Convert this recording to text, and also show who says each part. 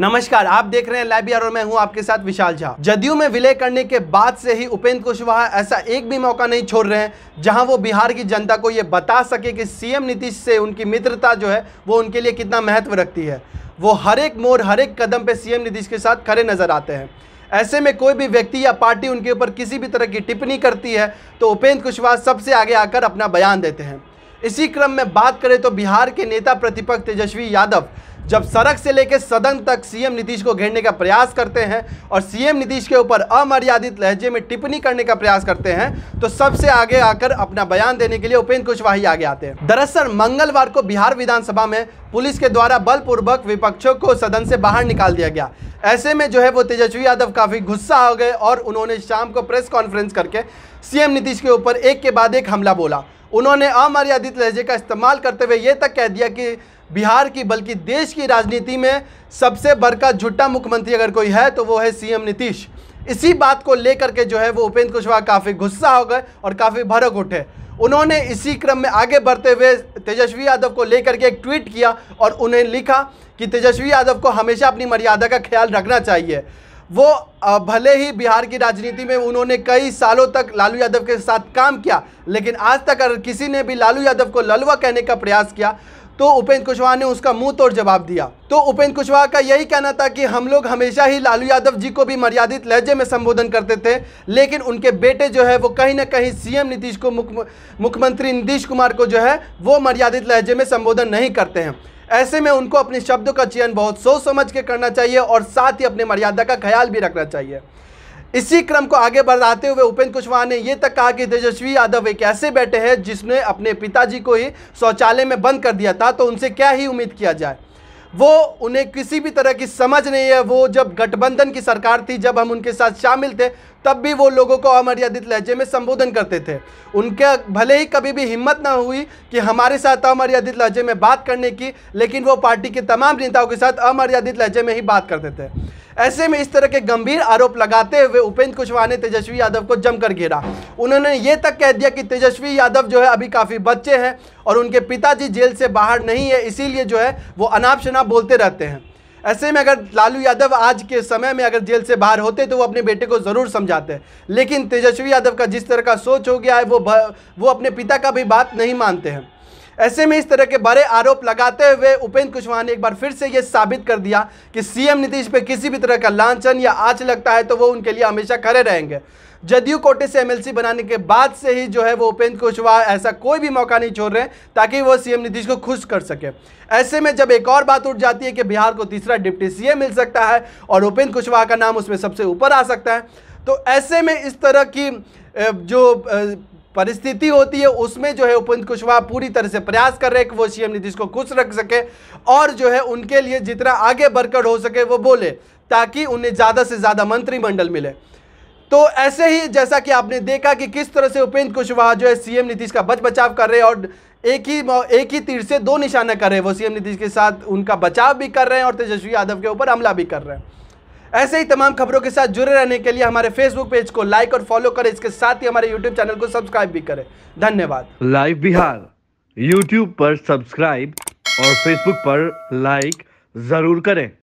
Speaker 1: नमस्कार आप देख रहे हैं लाइबियर और मैं हूं आपके साथ विशाल झा जदयू में विलय करने के बाद से ही उपेंद्र कुशवाहा ऐसा एक भी मौका नहीं छोड़ रहे हैं जहां वो बिहार की जनता को ये बता सके कि सीएम नीतीश से उनकी मित्रता जो है वो उनके लिए कितना महत्व रखती है वो हर एक मोड़ हर एक कदम पे सीएम नीतीश के साथ खड़े नजर आते हैं ऐसे में कोई भी व्यक्ति या पार्टी उनके ऊपर किसी भी तरह की टिप्पणी करती है तो उपेंद्र कुशवाहा सबसे आगे आकर अपना बयान देते हैं इसी क्रम में बात करें तो बिहार के नेता प्रतिपक्ष तेजस्वी यादव जब सड़क से लेकर सदन तक सीएम नीतीश को घेरने का प्रयास करते हैं और सीएम नीतीश के ऊपर अमर्यादित लहजे में टिप्पणी करने का प्रयास करते हैं तो सबसे आगे आकर अपना बयान देने के लिए उपेंद्र कुशवाही आगे आते हैं दरअसल मंगलवार को बिहार विधानसभा में पुलिस के द्वारा बलपूर्वक विपक्षों को सदन से बाहर निकाल दिया गया ऐसे में जो है वो तेजस्वी यादव काफ़ी गुस्सा हो गए और उन्होंने शाम को प्रेस कॉन्फ्रेंस करके सीएम नीतीश के ऊपर एक के बाद एक हमला बोला उन्होंने अमर्यादित लहजे का इस्तेमाल करते हुए ये तक कह दिया कि बिहार की बल्कि देश की राजनीति में सबसे बड़का झुट्टा मुख्यमंत्री अगर कोई है तो वो है सीएम नीतीश इसी बात को लेकर के जो है वो उपेंद्र कुशवाहा काफ़ी गुस्सा हो गए और काफ़ी भड़क उठे उन्होंने इसी क्रम में आगे बढ़ते हुए तेजस्वी यादव को लेकर के एक ट्वीट किया और उन्हें लिखा कि तेजस्वी यादव को हमेशा अपनी मर्यादा का ख्याल रखना चाहिए वो भले ही बिहार की राजनीति में उन्होंने कई सालों तक लालू यादव के साथ काम किया लेकिन आज तक अगर किसी ने भी लालू यादव को ललवा कहने का प्रयास किया तो उपेंद्र कुशवाहा ने उसका मुंह तोड़ जवाब दिया तो उपेंद्र कुशवाहा का यही कहना था कि हम लोग हमेशा ही लालू यादव जी को भी मर्यादित लहजे में संबोधन करते थे लेकिन उनके बेटे जो है वो कहीं ना कहीं सीएम नीतीश को मुख्यमंत्री नीतीश कुमार को जो है वो मर्यादित लहजे में संबोधन नहीं करते हैं ऐसे में उनको अपने शब्दों का चयन बहुत सोच समझ के करना चाहिए और साथ ही अपने मर्यादा का ख्याल भी रखना चाहिए इसी क्रम को आगे बढ़ाते हुए उपेंद्र कुशवाहा ने यह तक कहा कि तेजस्वी यादव एक ऐसे बैठे हैं जिसने अपने पिताजी को ही शौचालय में बंद कर दिया था तो उनसे क्या ही उम्मीद किया जाए वो उन्हें किसी भी तरह की समझ नहीं है वो जब गठबंधन की सरकार थी जब हम उनके साथ शामिल थे तब भी वो लोगों को अमर्यादित लहजे में संबोधन करते थे उनके भले ही कभी भी हिम्मत ना हुई कि हमारे साथ अमर्यादित लहजे में बात करने की लेकिन वो पार्टी के तमाम नेताओं के साथ अमर्यादित लहजे में ही बात करते थे ऐसे में इस तरह के गंभीर आरोप लगाते हुए उपेंद्र कुशवाहा ने तेजस्वी यादव को जमकर घेरा उन्होंने ये तक कह दिया कि तेजस्वी यादव जो है अभी काफ़ी बच्चे हैं और उनके पिताजी जेल से बाहर नहीं है इसीलिए जो है वो अनाप शनाप बोलते रहते हैं ऐसे में अगर लालू यादव आज के समय में अगर जेल से बाहर होते तो वो अपने बेटे को ज़रूर समझाते हैं लेकिन तेजस्वी यादव का जिस तरह का सोच हो गया है वो वो अपने पिता का भी बात नहीं मानते हैं ऐसे में इस तरह के बड़े आरोप लगाते हुए उपेंद्र कुशवाहा ने एक बार फिर से ये साबित कर दिया कि सीएम नीतीश पे किसी भी तरह का लांछन या आँच लगता है तो वो उनके लिए हमेशा खड़े रहेंगे जदयू कोटे से एमएलसी बनाने के बाद से ही जो है वो उपेंद्र कुशवाहा ऐसा कोई भी मौका नहीं छोड़ रहे हैं ताकि वो सीएम नीतीश को खुश कर सके ऐसे में जब एक और बात उठ जाती है कि बिहार को तीसरा डिप्टी सीएम मिल सकता है और उपेंद्र कुशवाहा का नाम उसमें सबसे ऊपर आ सकता है तो ऐसे में इस तरह की जो परिस्थिति होती है उसमें जो है उपेंद्र कुशवाहा पूरी तरह से प्रयास कर रहे हैं कि वो सीएम नीतीश को खुश रख सके और जो है उनके लिए जितना आगे बढ़कर हो सके वो बोले ताकि उन्हें ज़्यादा से ज़्यादा मंत्रिमंडल मिले तो ऐसे ही जैसा कि आपने देखा कि किस तरह से उपेंद्र कुशवाहा जो है सीएम नीतीश का बच बचाव कर रहे हैं और एक ही एक ही तीर से दो निशाना कर रहे हैं वो सीएम नीतीश के साथ उनका बचाव भी कर रहे हैं और तेजस्वी यादव के ऊपर हमला भी कर रहे हैं ऐसे ही तमाम खबरों के साथ जुड़े रहने के लिए हमारे फेसबुक पेज को लाइक और फॉलो करें इसके साथ ही हमारे यूट्यूब चैनल को सब्सक्राइब भी करें धन्यवाद लाइव बिहार यूट्यूब पर सब्सक्राइब और फेसबुक पर लाइक जरूर करें